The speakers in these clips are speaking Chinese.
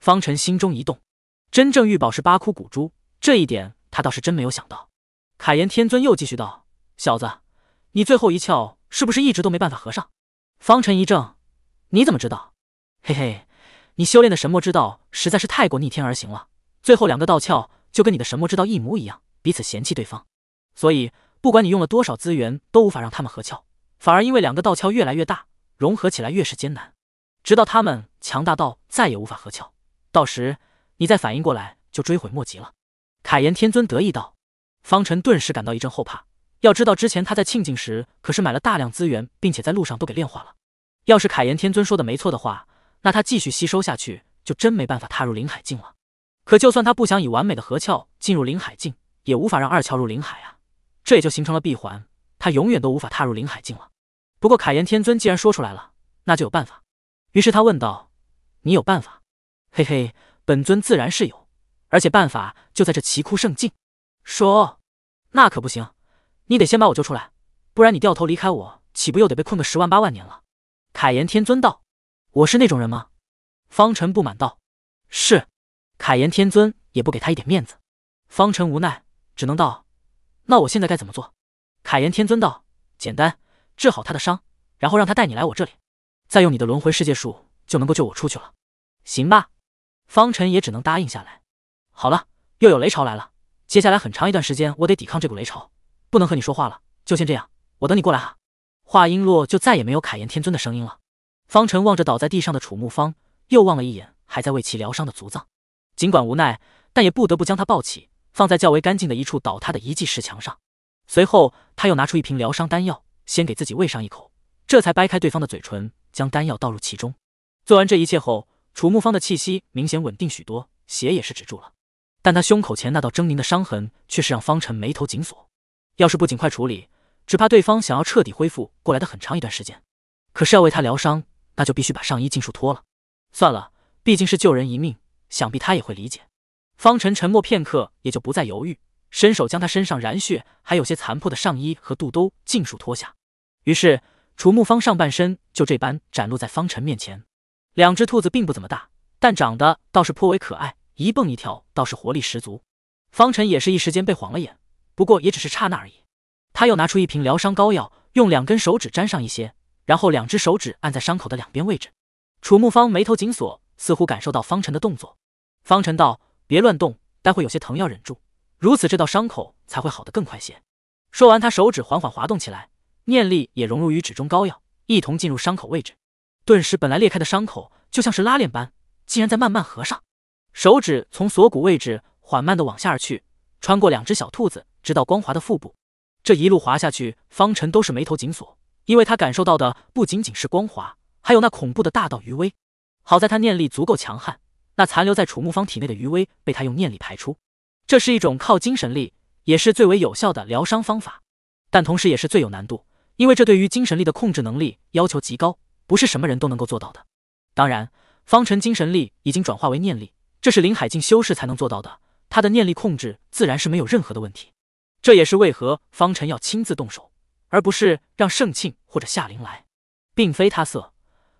方辰心中一动，真正玉宝是八枯古珠，这一点他倒是真没有想到。凯炎天尊又继续道：“小子，你最后一窍是不是一直都没办法合上？”方辰一怔：“你怎么知道？”“嘿嘿，你修炼的神魔之道实在是太过逆天而行了，最后两个道窍就跟你的神魔之道一模一样，彼此嫌弃对方，所以不管你用了多少资源都无法让他们合窍，反而因为两个道窍越来越大，融合起来越是艰难，直到他们强大到再也无法合窍。”到时你再反应过来，就追悔莫及了。凯炎天尊得意道，方辰顿时感到一阵后怕。要知道，之前他在庆境时可是买了大量资源，并且在路上都给炼化了。要是凯炎天尊说的没错的话，那他继续吸收下去，就真没办法踏入灵海境了。可就算他不想以完美的合窍进入灵海境，也无法让二窍入灵海啊，这也就形成了闭环，他永远都无法踏入灵海境了。不过凯炎天尊既然说出来了，那就有办法。于是他问道：“你有办法？”嘿嘿，本尊自然是有，而且办法就在这奇枯圣境。说，那可不行，你得先把我救出来，不然你掉头离开我，岂不又得被困个十万八万年了？凯炎天尊道。我是那种人吗？方辰不满道。是。凯炎天尊也不给他一点面子。方辰无奈，只能道。那我现在该怎么做？凯炎天尊道。简单，治好他的伤，然后让他带你来我这里，再用你的轮回世界术就能够救我出去了。行吧。方辰也只能答应下来。好了，又有雷潮来了，接下来很长一段时间我得抵抗这股雷潮，不能和你说话了，就先这样，我等你过来哈。话音落，就再也没有凯炎天尊的声音了。方辰望着倒在地上的楚慕芳，又望了一眼还在为其疗伤的族藏，尽管无奈，但也不得不将他抱起，放在较为干净的一处倒塌的遗迹石墙上。随后，他又拿出一瓶疗伤丹药，先给自己喂上一口，这才掰开对方的嘴唇，将丹药倒入其中。做完这一切后。楚慕芳的气息明显稳定许多，血也是止住了，但他胸口前那道狰狞的伤痕却是让方辰眉头紧锁。要是不尽快处理，只怕对方想要彻底恢复过来的很长一段时间。可是要为他疗伤，那就必须把上衣尽数脱了。算了，毕竟是救人一命，想必他也会理解。方辰沉默片刻，也就不再犹豫，伸手将他身上染血还有些残破的上衣和肚兜尽数脱下。于是楚慕芳上半身就这般展露在方辰面前。两只兔子并不怎么大，但长得倒是颇为可爱，一蹦一跳倒是活力十足。方辰也是一时间被晃了眼，不过也只是刹那而已。他又拿出一瓶疗伤膏药，用两根手指沾上一些，然后两只手指按在伤口的两边位置。楚慕芳眉头紧锁，似乎感受到方辰的动作。方辰道：“别乱动，待会有些疼，要忍住，如此这道伤口才会好得更快些。”说完，他手指缓缓滑动起来，念力也融入于指中膏药，一同进入伤口位置。顿时，本来裂开的伤口就像是拉链般，竟然在慢慢合上。手指从锁骨位置缓慢的往下而去，穿过两只小兔子，直到光滑的腹部。这一路滑下去，方辰都是眉头紧锁，因为他感受到的不仅仅是光滑，还有那恐怖的大道余威。好在他念力足够强悍，那残留在楚慕芳体内的余威被他用念力排出。这是一种靠精神力，也是最为有效的疗伤方法，但同时也是最有难度，因为这对于精神力的控制能力要求极高。不是什么人都能够做到的。当然，方辰精神力已经转化为念力，这是林海境修士才能做到的。他的念力控制自然是没有任何的问题。这也是为何方辰要亲自动手，而不是让盛庆或者夏灵来，并非他色，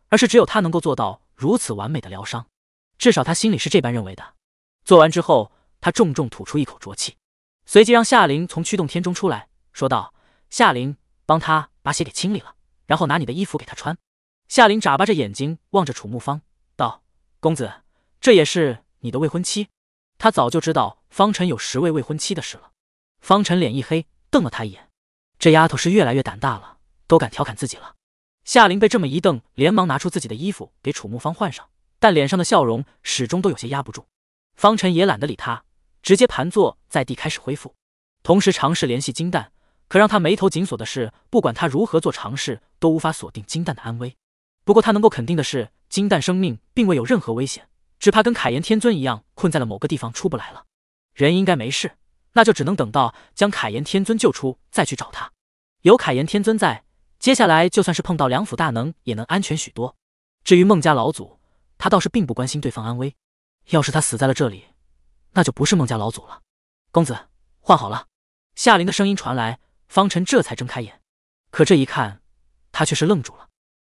而是只有他能够做到如此完美的疗伤。至少他心里是这般认为的。做完之后，他重重吐出一口浊气，随即让夏灵从驱动天中出来，说道：“夏灵，帮他把血给清理了，然后拿你的衣服给他穿。”夏琳眨巴着眼睛望着楚慕芳，道：“公子，这也是你的未婚妻？”他早就知道方辰有十位未婚妻的事了。方辰脸一黑，瞪了他一眼。这丫头是越来越胆大了，都敢调侃自己了。夏琳被这么一瞪，连忙拿出自己的衣服给楚慕芳换上，但脸上的笑容始终都有些压不住。方辰也懒得理他，直接盘坐在地开始恢复，同时尝试联系金蛋。可让他眉头紧锁的是，不管他如何做尝试，都无法锁定金蛋的安危。不过他能够肯定的是，金蛋生命并未有任何危险，只怕跟凯炎天尊一样，困在了某个地方出不来了。人应该没事，那就只能等到将凯炎天尊救出，再去找他。有凯炎天尊在，接下来就算是碰到梁府大能，也能安全许多。至于孟家老祖，他倒是并不关心对方安危。要是他死在了这里，那就不是孟家老祖了。公子换好了，夏琳的声音传来，方辰这才睁开眼，可这一看，他却是愣住了。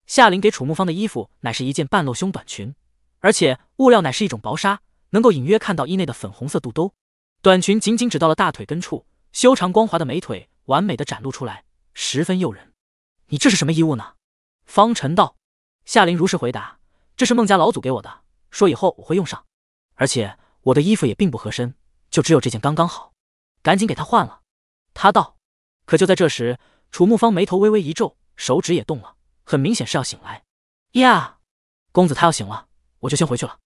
夏琳给楚慕芳的衣服乃是一件半露胸短裙，而且物料乃是一种薄纱，能够隐约看到衣内的粉红色肚兜。短裙仅仅只到了大腿根处，修长光滑的美腿完美的展露出来，十分诱人。你这是什么衣物呢？方辰道。夏琳如实回答：“这是孟家老祖给我的，说以后我会用上。而且我的衣服也并不合身，就只有这件刚刚好。赶紧给她换了。”他道。可就在这时，楚慕芳眉头微微一皱，手指也动了。很明显是要醒来呀，公子他要醒了，我就先回去了。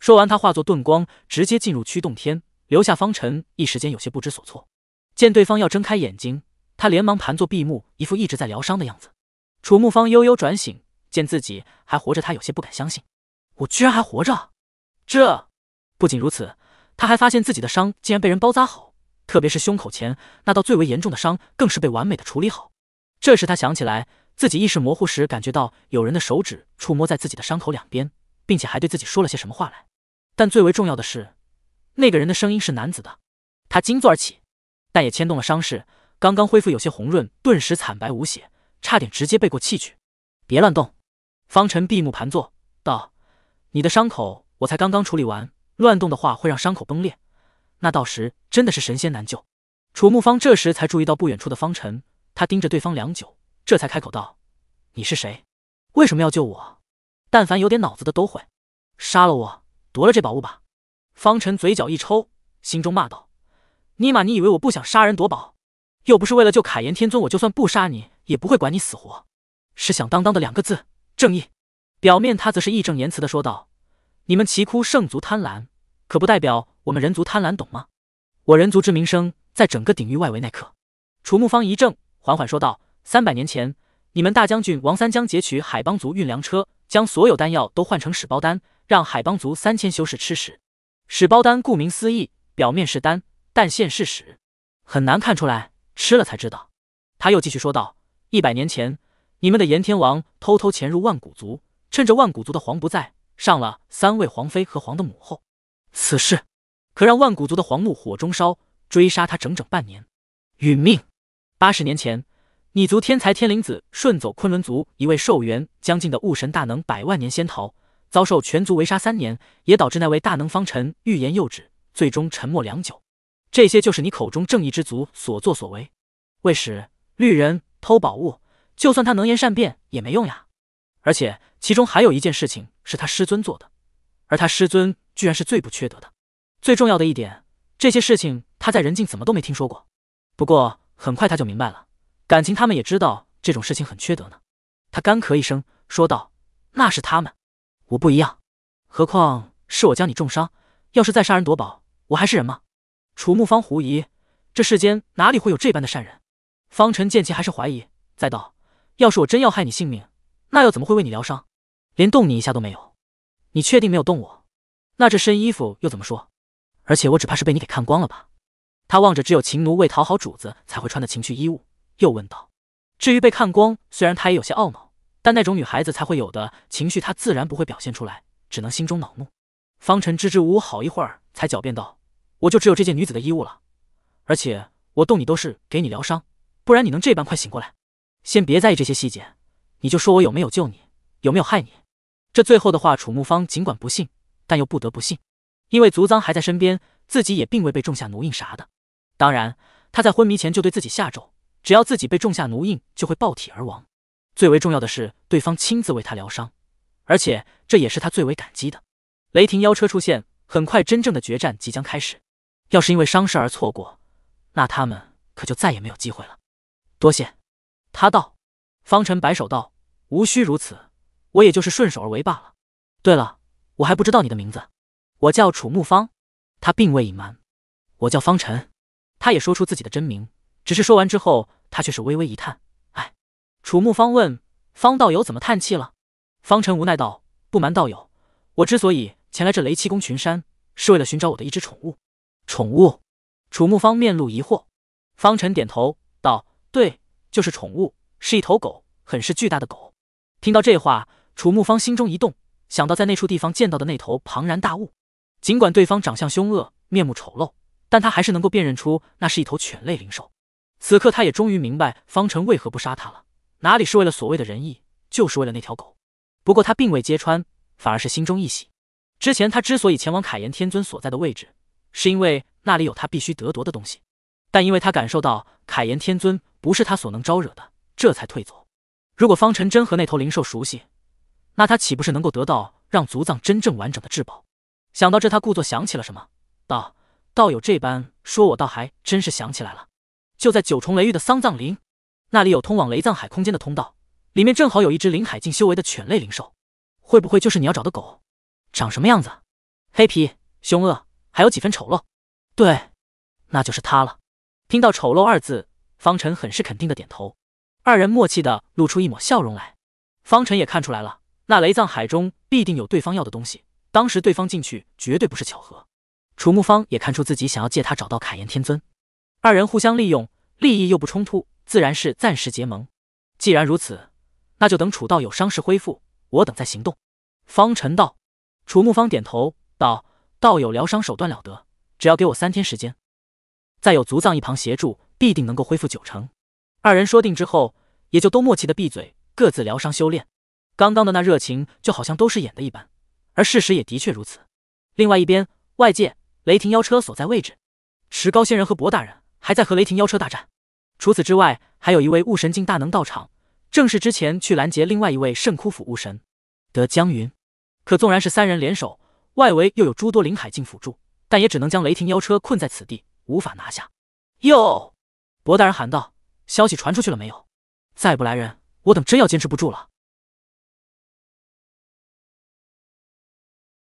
说完，他化作遁光，直接进入驱动天，留下方辰一时间有些不知所措。见对方要睁开眼睛，他连忙盘坐闭目，一副一直在疗伤的样子。楚慕芳悠悠转醒，见自己还活着，他有些不敢相信，我居然还活着！这不仅如此，他还发现自己的伤竟然被人包扎好，特别是胸口前那道最为严重的伤，更是被完美的处理好。这时他想起来。自己意识模糊时，感觉到有人的手指触摸在自己的伤口两边，并且还对自己说了些什么话来。但最为重要的是，那个人的声音是男子的。他惊坐而起，但也牵动了伤势，刚刚恢复有些红润，顿时惨白无血，差点直接背过气去。别乱动，方辰闭目盘坐道：“你的伤口我才刚刚处理完，乱动的话会让伤口崩裂，那到时真的是神仙难救。”楚慕芳这时才注意到不远处的方辰，他盯着对方良久。这才开口道：“你是谁？为什么要救我？但凡有点脑子的都会杀了我，夺了这宝物吧。”方辰嘴角一抽，心中骂道：“尼玛，你以为我不想杀人夺宝？又不是为了救凯炎天尊，我就算不杀你，也不会管你死活。”是响当当的两个字——正义。表面他则是义正言辞的说道：“你们齐哭圣族贪婪，可不代表我们人族贪婪，懂吗？”我人族之名声在整个鼎域外围，那刻。”楚木方一怔，缓缓说道。三百年前，你们大将军王三江劫取海帮族运粮车，将所有丹药都换成屎包丹，让海帮族三千修士吃屎。屎包丹顾名思义，表面是丹，但现是屎，很难看出来，吃了才知道。他又继续说道：“一百年前，你们的炎天王偷偷潜入万古族，趁着万古族的皇不在，上了三位皇妃和皇的母后。此事可让万古族的皇怒火中烧，追杀他整整半年，殒命。八十年前。”你族天才天灵子顺走昆仑族一位寿元将近的悟神大能百万年仙桃，遭受全族围杀三年，也导致那位大能方辰欲言又止，最终沉默良久。这些就是你口中正义之族所作所为，为使绿人偷宝物，就算他能言善辩也没用呀。而且其中还有一件事情是他师尊做的，而他师尊居然是最不缺德的。最重要的一点，这些事情他在人境怎么都没听说过。不过很快他就明白了。感情他们也知道这种事情很缺德呢，他干咳一声说道：“那是他们，我不一样。何况是我将你重伤，要是再杀人夺宝，我还是人吗？”楚慕芳狐疑：“这世间哪里会有这般的善人？”方辰见其还是怀疑，再道：“要是我真要害你性命，那又怎么会为你疗伤，连动你一下都没有？你确定没有动我？那这身衣服又怎么说？而且我只怕是被你给看光了吧？”他望着只有情奴为讨好主子才会穿的情趣衣物。又问道：“至于被看光，虽然他也有些懊恼，但那种女孩子才会有的情绪，他自然不会表现出来，只能心中恼怒。”方辰支支吾吾好一会儿，才狡辩道：“我就只有这件女子的衣物了，而且我动你都是给你疗伤，不然你能这般快醒过来？先别在意这些细节，你就说我有没有救你，有没有害你。”这最后的话，楚慕方尽管不信，但又不得不信，因为族脏还在身边，自己也并未被种下奴印啥的。当然，他在昏迷前就对自己下咒。只要自己被种下奴印，就会爆体而亡。最为重要的是，对方亲自为他疗伤，而且这也是他最为感激的。雷霆妖车出现，很快，真正的决战即将开始。要是因为伤势而错过，那他们可就再也没有机会了。多谢，他道。方辰摆手道：“无需如此，我也就是顺手而为罢了。”对了，我还不知道你的名字，我叫楚慕芳。他并未隐瞒。我叫方辰，他也说出自己的真名。只是说完之后，他却是微微一叹，哎。楚慕芳问：“方道友怎么叹气了？”方辰无奈道：“不瞒道友，我之所以前来这雷七公群山，是为了寻找我的一只宠物。”宠物。楚慕芳面露疑惑。方辰点头道：“对，就是宠物，是一头狗，很是巨大的狗。”听到这话，楚慕芳心中一动，想到在那处地方见到的那头庞然大物。尽管对方长相凶恶，面目丑陋，但他还是能够辨认出那是一头犬类灵兽。此刻他也终于明白方辰为何不杀他了，哪里是为了所谓的仁义，就是为了那条狗。不过他并未揭穿，反而是心中一喜。之前他之所以前往凯岩天尊所在的位置，是因为那里有他必须得夺的东西。但因为他感受到凯岩天尊不是他所能招惹的，这才退走。如果方辰真和那头灵兽熟悉，那他岂不是能够得到让族藏真正完整的至宝？想到这，他故作想起了什么，道：“道友这般说，我倒还真是想起来了。”就在九重雷域的丧葬林，那里有通往雷藏海空间的通道，里面正好有一只灵海境修为的犬类灵兽，会不会就是你要找的狗？长什么样子？黑皮，凶恶，还有几分丑陋。对，那就是它了。听到“丑陋”二字，方辰很是肯定的点头，二人默契的露出一抹笑容来。方辰也看出来了，那雷藏海中必定有对方要的东西，当时对方进去绝对不是巧合。楚慕芳也看出自己想要借他找到凯炎天尊。二人互相利用，利益又不冲突，自然是暂时结盟。既然如此，那就等楚道友伤势恢复，我等再行动。方辰道。楚慕芳点头道：“道友疗伤手段了得，只要给我三天时间，再有族藏一旁协助，必定能够恢复九成。”二人说定之后，也就都默契的闭嘴，各自疗伤修炼。刚刚的那热情就好像都是演的一般，而事实也的确如此。另外一边，外界雷霆妖车所在位置，持高仙人和博大人。还在和雷霆妖车大战，除此之外，还有一位雾神境大能到场，正是之前去拦截另外一位圣窟府雾神德江云。可纵然是三人联手，外围又有诸多灵海境辅助，但也只能将雷霆妖车困在此地，无法拿下。哟，博大人喊道：“消息传出去了没有？再不来人，我等真要坚持不住了。”